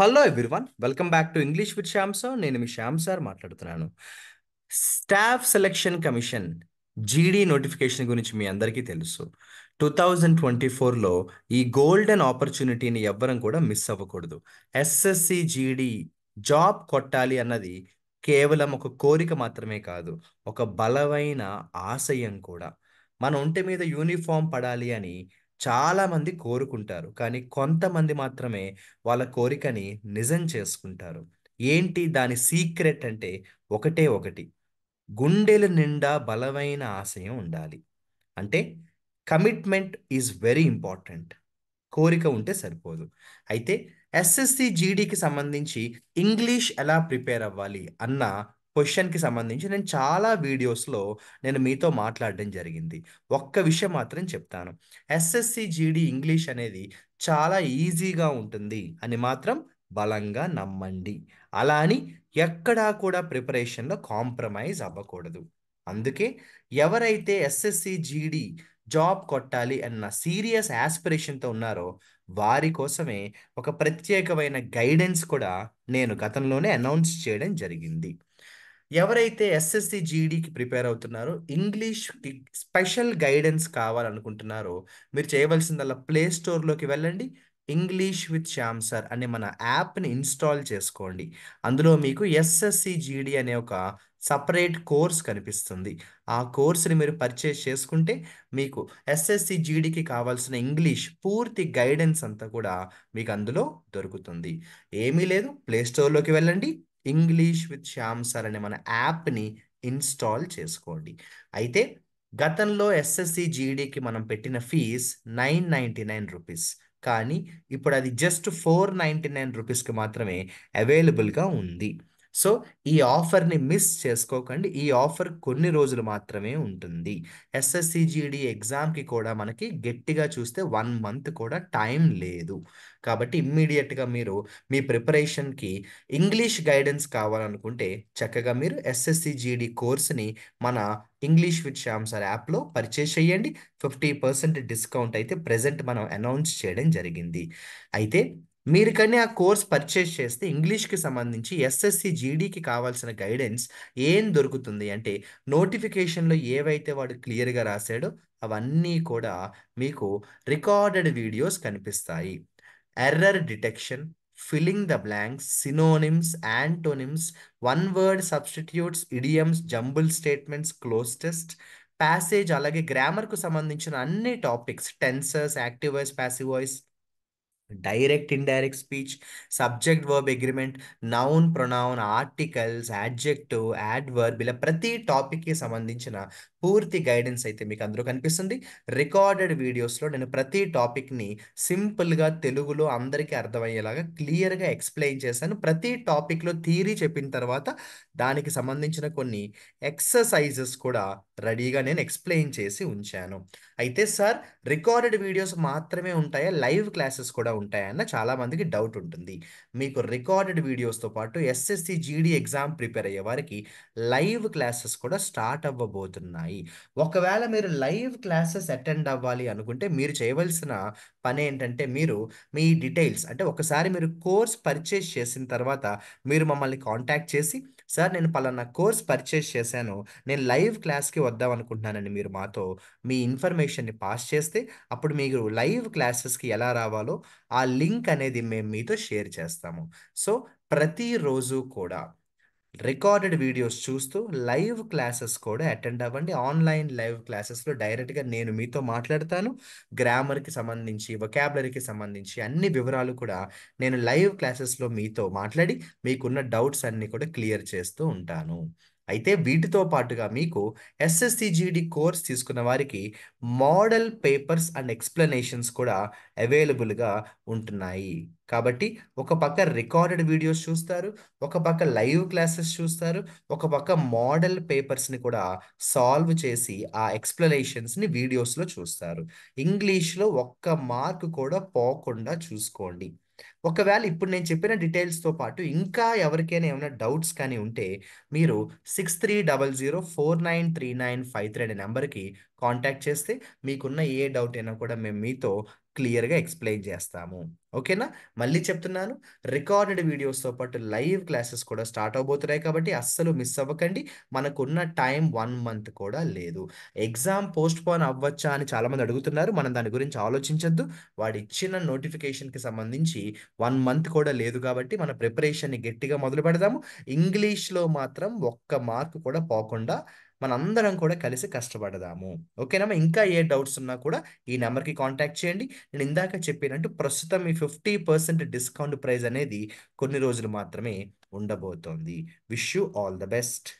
hello everyone welcome back to English with Shyam sir నేను మీ Shyam sir మాట్లాడుతున్నాను staff selection commission GD notification గురించి మీ అందరికీ తెలుసు టూ థౌజండ్ ట్వంటీ ఫోర్లో ఈ గోల్డెన్ ఆపర్చునిటీని ఎవ్వరం కూడా మిస్ అవ్వకూడదు ఎస్ఎస్సి జీడీ జాబ్ కొట్టాలి అన్నది కేవలం ఒక కోరిక మాత్రమే కాదు ఒక బలమైన ఆశయం కూడా మన ఒంటి మీద యూనిఫామ్ పడాలి అని చాలామంది కోరుకుంటారు కానీ కొంతమంది మాత్రమే వాళ్ళ కోరికని నిజం చేసుకుంటారు ఏంటి దాని సీక్రెట్ అంటే ఒకటే ఒకటి గుండెల నిండా బలమైన ఆశయం ఉండాలి అంటే కమిట్మెంట్ ఈజ్ వెరీ ఇంపార్టెంట్ కోరిక ఉంటే సరిపోదు అయితే ఎస్ఎస్సి జీడీకి సంబంధించి ఇంగ్లీష్ ఎలా ప్రిపేర్ అవ్వాలి అన్న క్వశ్చన్కి సంబంధించి నేను చాలా వీడియోస్లో నేను మీతో మాట్లాడడం జరిగింది ఒక్క విషయం మాత్రం చెప్తాను ఎస్ఎస్సి జీడి ఇంగ్లీష్ అనేది చాలా ఈజీగా ఉంటుంది అని మాత్రం బలంగా నమ్మండి అలా అని ఎక్కడా కూడా ప్రిపరేషన్లో కాంప్రమైజ్ అవ్వకూడదు అందుకే ఎవరైతే ఎస్ఎస్సి జీడి జాబ్ కొట్టాలి అన్న సీరియస్ యాస్పిరేషన్తో ఉన్నారో వారి కోసమే ఒక ప్రత్యేకమైన గైడెన్స్ కూడా నేను గతంలోనే అనౌన్స్ చేయడం జరిగింది ఎవరైతే ఎస్ఎస్సి జీడీకి ప్రిపేర్ అవుతున్నారో ఇంగ్లీష్ స్పెషల్ గైడెన్స్ కావాలనుకుంటున్నారో మీరు చేయవలసిందల్లా ప్లే స్టోర్లోకి వెళ్ళండి ఇంగ్లీష్ విత్ శ్యామ్ సార్ అనే మన యాప్ని ఇన్స్టాల్ చేసుకోండి అందులో మీకు ఎస్ఎస్సి జీడీ అనే ఒక సపరేట్ కోర్స్ కనిపిస్తుంది ఆ కోర్స్ని మీరు పర్చేస్ చేసుకుంటే మీకు ఎస్ఎస్సి జీడీకి కావాల్సిన ఇంగ్లీష్ పూర్తి గైడెన్స్ అంతా కూడా మీకు అందులో దొరుకుతుంది ఏమీ లేదు ప్లే స్టోర్లోకి వెళ్ళండి ఇంగ్లీష్ విత్ శ్యామ్ సార్ అనే మన యాప్ని ఇన్స్టాల్ చేసుకోండి అయితే గతంలో ఎస్ఎస్సి జీడీకి మనం పెట్టిన fees nine ninety nine rupees కానీ ఇప్పుడు అది జస్ట్ ఫోర్ నైంటీ నైన్ రూపీస్కి మాత్రమే అవైలబుల్గా ఉంది సో ఈ ఆఫర్ని మిస్ చేసుకోకండి ఈ ఆఫర్ కొన్ని రోజులు మాత్రమే ఉంటుంది ఎస్ఎస్సిజిడి ఎగ్జామ్కి కూడా మనకి గట్టిగా చూస్తే వన్ మంత్ కూడా టైం లేదు కాబట్టి ఇమ్మీడియట్గా మీరు మీ ప్రిపరేషన్కి ఇంగ్లీష్ గైడెన్స్ కావాలనుకుంటే చక్కగా మీరు ఎస్ఎస్సిజిడి కోర్స్ని మన ఇంగ్లీష్ విత్ శ్యామ్ సార్ యాప్లో పర్చేస్ చేయండి ఫిఫ్టీ పర్సెంట్ డిస్కౌంట్ అయితే ప్రజెంట్ మనం అనౌన్స్ చేయడం జరిగింది అయితే మీరు కానీ ఆ కోర్స్ పర్చేస్ చేస్తే ఇంగ్లీష్కి సంబంధించి ఎస్ఎస్సి జీడీకి కావాల్సిన గైడెన్స్ ఏం దొరుకుతుంది అంటే నోటిఫికేషన్లో ఏవైతే వాడు క్లియర్గా రాశాడో అవన్నీ కూడా మీకు రికార్డెడ్ వీడియోస్ కనిపిస్తాయి error detection filling the blanks synonyms antonyms one word substitutes idioms jumble statements cloze test passage అలాగే గ్రామర్కు సంబంధించిన అన్ని topics tenses active voice passive voice direct indirect speech subject verb agreement noun pronoun articles adjective verb ఇలా ప్రతి టాపిక్కి సంబంధించిన పూర్తి guidance అయితే మీకు అందరూ కనిపిస్తుంది రికార్డెడ్ వీడియోస్లో నేను ప్రతి టాపిక్ని సింపుల్గా తెలుగులో అందరికీ అర్థమయ్యేలాగా క్లియర్గా ఎక్స్ప్లెయిన్ చేశాను ప్రతి టాపిక్లో థీరీ చెప్పిన తర్వాత దానికి సంబంధించిన కొన్ని ఎక్సర్సైజెస్ కూడా రెడీగా నేను ఎక్స్ప్లెయిన్ చేసి ఉంచాను అయితే సార్ రికార్డెడ్ వీడియోస్ మాత్రమే ఉంటాయా లైవ్ క్లాసెస్ కూడా ఉంటాయన్న చాలామందికి డౌట్ ఉంటుంది మీకు రికార్డెడ్ వీడియోస్తో పాటు ఎస్ఎస్సి జీడీ ఎగ్జామ్ ప్రిపేర్ అయ్యే వారికి లైవ్ క్లాసెస్ కూడా స్టార్ట్ అవ్వబోతున్నాయి ఒకవేళ మీరు లైవ్ క్లాసెస్ అటెండ్ అవ్వాలి అనుకుంటే మీరు చేయవలసిన పని ఏంటంటే మీరు మీ డీటెయిల్స్ అంటే ఒకసారి మీరు కోర్స్ పర్చేస్ చేసిన తర్వాత మీరు మమ్మల్ని కాంటాక్ట్ చేసి సార్ నేను పలానా కోర్స్ పర్చేస్ చేశాను నేను లైవ్ క్లాస్కి వద్దాం అనుకుంటున్నానని మీరు మాతో మీ ఇన్ఫర్మేషన్ని పాస్ చేస్తే అప్పుడు మీరు లైవ్ క్లాసెస్కి ఎలా రావాలో ఆ లింక్ అనేది మేము మీతో షేర్ చేస్తాము సో ప్రతిరోజు కూడా రికార్డెడ్ వీడియోస్ చూస్తూ లైవ్ క్లాసెస్ కూడా అటెండ్ అవ్వండి ఆన్లైన్ లైవ్ క్లాసెస్లో డైరెక్ట్గా నేను మీతో మాట్లాడతాను గ్రామర్కి సంబంధించి వొకాబులరీకి సంబంధించి అన్ని వివరాలు కూడా నేను లైవ్ క్లాసెస్లో మీతో మాట్లాడి మీకున్న డౌట్స్ అన్నీ కూడా క్లియర్ చేస్తూ ఉంటాను అయితే వీటితో పాటుగా మీకు జీడి కోర్స్ తీసుకున్న వారికి మోడల్ పేపర్స్ అండ్ ఎక్స్ప్లెనేషన్స్ కూడా అవైలబుల్గా ఉంటున్నాయి కాబట్టి ఒక పక్క రికార్డెడ్ వీడియోస్ చూస్తారు ఒక పక్క లైవ్ క్లాసెస్ చూస్తారు ఒక పక్క మోడల్ పేపర్స్ని కూడా సాల్వ్ చేసి ఆ ఎక్స్ప్లెనేషన్స్ని వీడియోస్లో చూస్తారు ఇంగ్లీష్లో ఒక్క మార్క్ కూడా పోకుండా చూసుకోండి ఒకవేళ ఇప్పుడు నేను చెప్పిన డీటెయిల్స్తో పాటు ఇంకా ఎవరికైనా ఏమైనా డౌట్స్ కానీ ఉంటే మీరు six three double zero four nine three nine five three అనే నెంబర్కి కాంటాక్ట్ చేస్తే మీకున్న ఏ డౌట్ అయినా కూడా మేము మీతో క్లియర్గా ఎక్స్ప్లెయిన్ చేస్తాము ఓకేనా మళ్ళీ చెప్తున్నాను రికార్డెడ్ వీడియోస్తో పాటు లైవ్ క్లాసెస్ కూడా స్టార్ట్ అవబోతున్నాయి కాబట్టి అస్సలు మిస్ అవ్వకండి మనకున్న టైం వన్ మంత్ కూడా లేదు ఎగ్జామ్ పోస్ట్ పోన్ అవ్వచ్చా అని చాలామంది అడుగుతున్నారు మనం దాని గురించి ఆలోచించద్దు వాడు ఇచ్చిన నోటిఫికేషన్కి సంబంధించి వన్ మంత్ కూడా లేదు కాబట్టి మన ప్రిపరేషన్ని గట్టిగా మొదలు పెడదాము ఇంగ్లీష్లో మాత్రం ఒక్క మార్క్ కూడా పోకుండా మనందరం కూడా కలిసి కష్టపడదాము ఓకేనమ్మా ఇంకా ఏ డౌట్స్ ఉన్నా కూడా ఈ నెంబర్కి కాంటాక్ట్ చేయండి నేను ఇందాక చెప్పినట్టు ప్రస్తుతం ఈ ఫిఫ్టీ పర్సెంట్ డిస్కౌంట్ ప్రైస్ అనేది కొన్ని రోజులు మాత్రమే ఉండబోతోంది wish you all the best